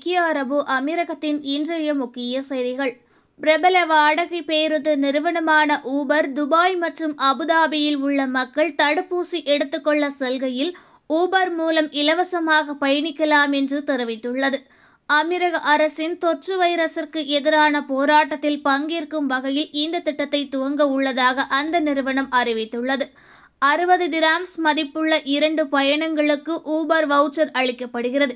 ஐக்கிய அரபு அமீரகத்தின் இன்றைய முக்கிய செய்திகள் பிரபல வாடகை பேருந்து நிறுவனமான ஊபர் துபாய் மற்றும் அபுதாபியில் உள்ள மக்கள் தடுப்பூசி எடுத்துக்கொள்ள செல்கையில் ஊபர் மூலம் இலவசமாக பயணிக்கலாம் என்று தெரிவித்துள்ளது அமீரக அரசின் தொற்று வைரஸிற்கு எதிரான போராட்டத்தில் பங்கேற்கும் வகையில் இந்த திட்டத்தை துவங்க உள்ளதாக அந்த நிறுவனம் அறிவித்துள்ளது அறுபது கிராம்ஸ் மதிப்புள்ள இரண்டு பயணங்களுக்கு ஊபர் வவுச்சர் அளிக்கப்படுகிறது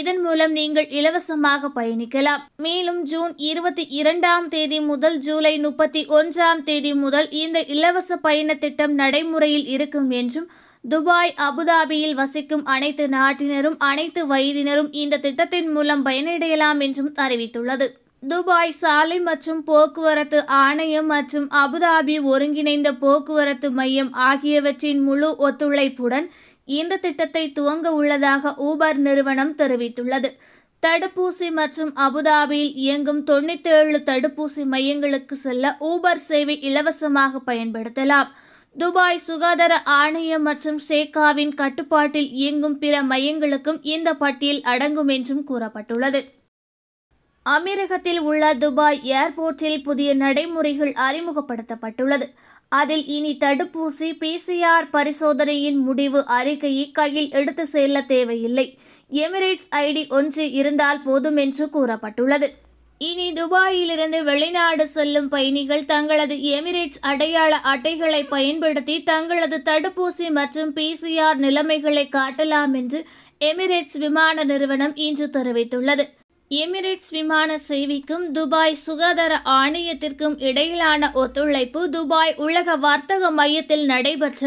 இதன் மூலம் நீங்கள் இலவசமாக பயணிக்கலாம் மேலும் ஜூன் இருபத்தி இரண்டாம் தேதி முதல் ஜூலை முப்பத்தி ஒன்றாம் தேதி முதல் இந்த இலவச பயண திட்டம் நடைமுறையில் இருக்கும் என்றும் துபாய் அபுதாபியில் வசிக்கும் அனைத்து நாட்டினரும் அனைத்து வயதினரும் இந்த திட்டத்தின் மூலம் பயனடையலாம் என்றும் அறிவித்துள்ளது துபாய் சாலை மற்றும் போக்குவரத்து ஆணையம் மற்றும் அபுதாபி ஒருங்கிணைந்த போக்குவரத்து மையம் ஆகியவற்றின் முழு ஒத்துழைப்புடன் இந்த திட்டத்தை துவங்க உள்ளதாக ஊபர் நிறுவனம் தெரிவித்துள்ளது தடுப்பூசி மற்றும் அபுதாபியில் இயங்கும் தொண்ணூத்தி ஏழு தடுப்பூசி மையங்களுக்கு செல்ல ஊபர் சேவை இலவசமாக பயன்படுத்தலாம் துபாய் சுகாதார ஆணையம் மற்றும் ஷேகாவின் கட்டுப்பாட்டில் இயங்கும் பிற மையங்களுக்கும் இந்த பட்டியல் அடங்கும் என்றும் கூறப்பட்டுள்ளது அமீரகத்தில் உள்ள துபாய் ஏர்போர்ட்டில் புதிய நடைமுறைகள் அறிமுகப்படுத்தப்பட்டுள்ளது அதில் இனி தடுப்பூசி பிசிஆர் பரிசோதனையின் முடிவு அறிக்கையை கையில் எடுத்து செல்ல தேவையில்லை எமிரேட்ஸ் ஐடி ஒன்று இருந்தால் போதும் என்று கூறப்பட்டுள்ளது இனி துபாயிலிருந்து வெளிநாடு செல்லும் பயணிகள் தங்களது எமிரேட்ஸ் அடையாள அட்டைகளை பயன்படுத்தி தங்களது தடுப்பூசி மற்றும் பிசிஆர் நிலைமைகளை காட்டலாம் என்று எமிரேட்ஸ் விமான நிறுவனம் இன்று தெரிவித்துள்ளது எமிரேட்ஸ் விமான சேவைக்கும் துபாய் சுகாதார ஆணையத்திற்கும் இடையிலான ஒத்துழைப்பு துபாய் உலக வர்த்தக மையத்தில் நடைபெற்ற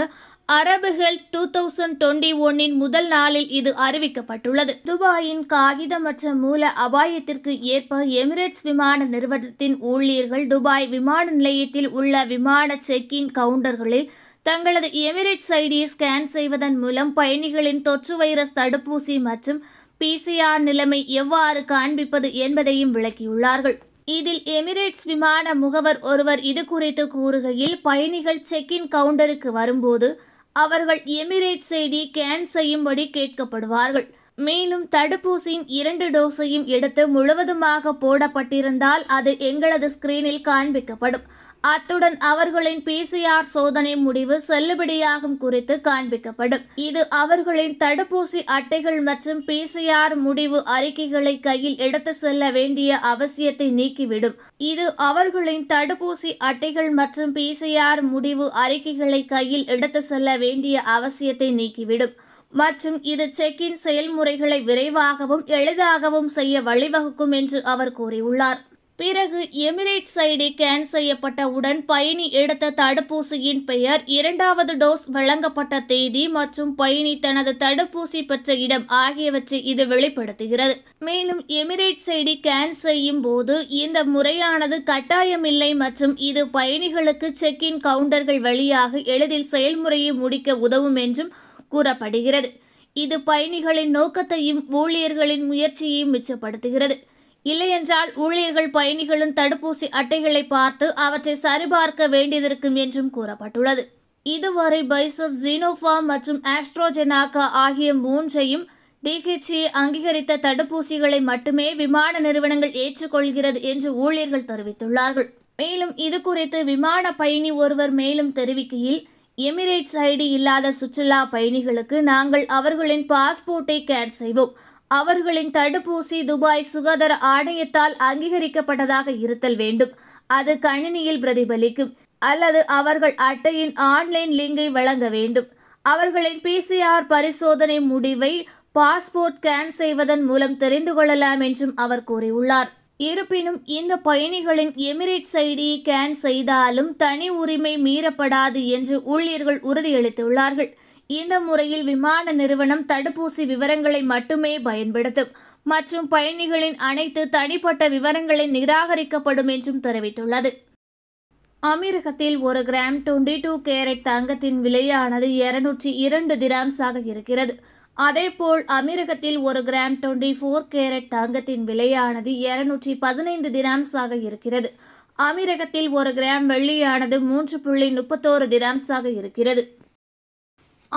அரபு ஹெல்த் டூ தௌசண்ட் டுவெண்ட்டி ஒன்னின் முதல் நாளில் இது அறிவிக்கப்பட்டுள்ளது துபாயின் காகிதமற்ற மூல அபாயத்திற்கு ஏற்ப எமிரேட்ஸ் விமான நிறுவனத்தின் ஊழியர்கள் துபாய் விமான நிலையத்தில் உள்ள விமான செக்இன் கவுண்டர்களில் தங்களது எமிரேட்ஸ் ஐடியை ஸ்கேன் செய்வதன் மூலம் பயணிகளின் தொற்று வைரஸ் தடுப்பூசி மற்றும் பிசிஆர் நிலைமை எவ்வாறு காண்பிப்பது என்பதையும் விளக்கியுள்ளார்கள் இதில் எமிரேட்ஸ் விமான முகவர் ஒருவர் இது குறித்து கூறுகையில் பயணிகள் இன் கவுண்டருக்கு வரும்போது அவர்கள் எமிரேட்ஸ் செய்தி கேன் செய்யும்படி கேட்கப்படுவார்கள் மேலும் தடுப்பூசியின் இரண்டு டோஸையும் எடுத்து முழுவதுமாக போடப்பட்டிருந்தால் அது எங்களது ஸ்கிரீனில் காண்பிக்கப்படும் அத்துடன் அவர்களின் பிசிஆர் சோதனை முடிவு செல்லுபடியாகும் குறித்து காண்பிக்கப்படும் இது அவர்களின் தடுப்பூசி அட்டைகள் மற்றும் பிசிஆர் முடிவு அறிக்கைகளை கையில் எடுத்து செல்ல வேண்டிய அவசியத்தை நீக்கிவிடும் இது அவர்களின் தடுப்பூசி அட்டைகள் மற்றும் பிசிஆர் முடிவு அறிக்கைகளை கையில் எடுத்து செல்ல வேண்டிய அவசியத்தை நீக்கிவிடும் மற்றும் இது செக்கின் செயல்முறைகளை விரைவாகவும் எளிதாகவும் செய்ய வழிவகுக்கும் என்று அவர் கூறியுள்ளார் பிறகு எமிரேட் சைடி கேன் செய்யப்பட்டவுடன் பயணி எடுத்த தடுப்பூசியின் பெயர் இரண்டாவது டோஸ் வழங்கப்பட்ட தேதி மற்றும் பயணி தனது தடுப்பூசி பெற்ற இடம் ஆகியவற்றை இது வெளிப்படுத்துகிறது மேலும் எமிரேட் சைடி கேன் செய்யும் போது இந்த முறையானது கட்டாயமில்லை மற்றும் இது பயணிகளுக்கு செக் இன் கவுண்டர்கள் வழியாக எளிதில் செயல்முறையை முடிக்க உதவும் என்றும் கூறப்படுகிறது இது பயணிகளின் நோக்கத்தையும் ஊழியர்களின் முயற்சியையும் மிச்சப்படுத்துகிறது இல்லையென்றால் ஊழியர்கள் பயணிகளும் தடுப்பூசி அட்டைகளை பார்த்து அவற்றை சரிபார்க்க வேண்டியிருக்கும் என்றும் கூறப்பட்டுள்ளது இதுவரை பைசஸ் ஜீனோஃபார்ம் மற்றும் ஆஸ்ட்ரோஜெனாக்கா ஆகிய மூன்றையும் டிஹெச்சி அங்கீகரித்த தடுப்பூசிகளை மட்டுமே விமான நிறுவனங்கள் ஏற்றுக்கொள்கிறது என்று ஊழியர்கள் தெரிவித்துள்ளார்கள் மேலும் இது குறித்து விமான பயணி ஒருவர் மேலும் தெரிவிக்கையில் எமிரேட்ஸ் ஐடி இல்லாத சுற்றுலா பயணிகளுக்கு நாங்கள் அவர்களின் பாஸ்போர்ட்டை கேட் செய்வோம் அவர்களின் தடுப்பூசி துபாய் சுகாதார ஆணையத்தால் அங்கீகரிக்கப்பட்டதாக இருத்தல் வேண்டும் அது கணினியில் பிரதிபலிக்கும் அல்லது அவர்கள் அட்டையின் ஆன்லைன் லிங்கை வழங்க வேண்டும் அவர்களின் பிசிஆர் பரிசோதனை முடிவை பாஸ்போர்ட் கேன் செய்வதன் மூலம் தெரிந்து கொள்ளலாம் என்றும் அவர் கூறியுள்ளார் இருப்பினும் இந்த பயணிகளின் எமிரேட்ஸ் ஐடியை கேன் செய்தாலும் தனி உரிமை மீறப்படாது என்று ஊழியர்கள் உறுதியளித்துள்ளார்கள் இந்த முறையில் விமான நிறுவனம் தடுப்பூசி விவரங்களை மட்டுமே பயன்படுத்தும் மற்றும் பயணிகளின் அனைத்து தனிப்பட்ட விவரங்களை நிராகரிக்கப்படும் என்றும் தெரிவித்துள்ளது அமீரகத்தில் ஒரு கிராம் டுவெண்ட்டி டூ கேரட் தங்கத்தின் விலையானது இருநூற்றி இரண்டு திராம்ஸாக இருக்கிறது அதேபோல் அமீரகத்தில் ஒரு கிராம் டுவெண்ட்டி ஃபோர் கேரட் தங்கத்தின் விலையானது இருநூற்றி பதினைந்து திராம்ஸாக இருக்கிறது அமீரகத்தில் ஒரு கிராம் வெள்ளியானது மூன்று புள்ளி முப்பத்தோரு திராம்ஸாக இருக்கிறது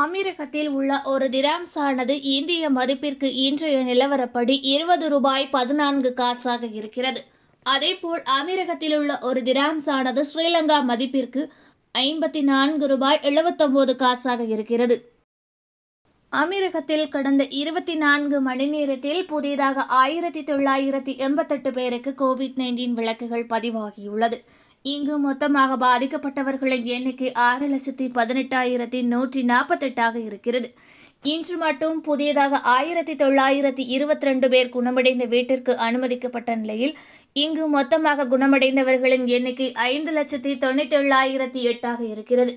அமீரகத்தில் உள்ள ஒரு திராம்ஸ் ஆனது இந்திய மதிப்பிற்கு இன்றைய நிலவரப்படி இருபது ரூபாய் பதினான்கு காசாக இருக்கிறது அதேபோல் அமீரகத்தில் உள்ள ஒரு திராம்ஸ் ஆனது ஸ்ரீலங்கா மதிப்பிற்கு ஐம்பத்தி நான்கு ரூபாய் எழுபத்தொம்போது காசாக இருக்கிறது அமீரகத்தில் கடந்த இருபத்தி நான்கு மணி நேரத்தில் புதிதாக ஆயிரத்தி தொள்ளாயிரத்தி எண்பத்தெட்டு பேருக்கு கோவிட் நைன்டீன் விளக்குகள் பதிவாகியுள்ளது இங்கு மொத்தமாக பாதிக்கப்பட்டவர்களின் எண்ணிக்கை ஆறு லட்சத்தி பதினெட்டாயிரத்தி நூற்றி நாற்பத்தெட்டாக இருக்கிறது இன்று மட்டும் புதியதாக ஆயிரத்தி தொள்ளாயிரத்தி இருபத்தி ரெண்டு பேர் குணமடைந்த வீட்டிற்கு அனுமதிக்கப்பட்ட நிலையில் இங்கு மொத்தமாக குணமடைந்தவர்களின் எண்ணிக்கை ஐந்து லட்சத்தி தொண்ணூத்தி எட்டாக இருக்கிறது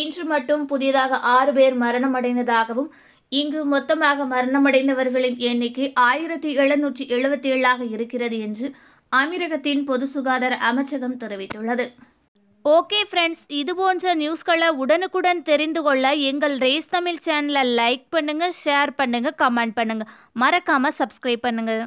இன்று மட்டும் புதியதாக ஆறு பேர் மரணமடைந்ததாகவும் இங்கு மொத்தமாக மரணமடைந்தவர்களின் எண்ணிக்கை ஆயிரத்தி எழுநூற்றி எழுபத்தி ஏழாக இருக்கிறது என்று அமீரகத்தின் பொது சுகாதார அமைச்சகம் தெரிவித்துள்ளது ஓகே ஃப்ரெண்ட்ஸ் இது போன்ற நியூஸ்களை உடனுக்குடன் தெரிந்து கொள்ள எங்கள் ரேஸ் தமிழ் சேனலை லைக் பண்ணுங்கள் ஷேர் பண்ணுங்கள் கமெண்ட் பண்ணுங்கள் மறக்காமல் சப்ஸ்கிரைப் பண்ணுங்கள்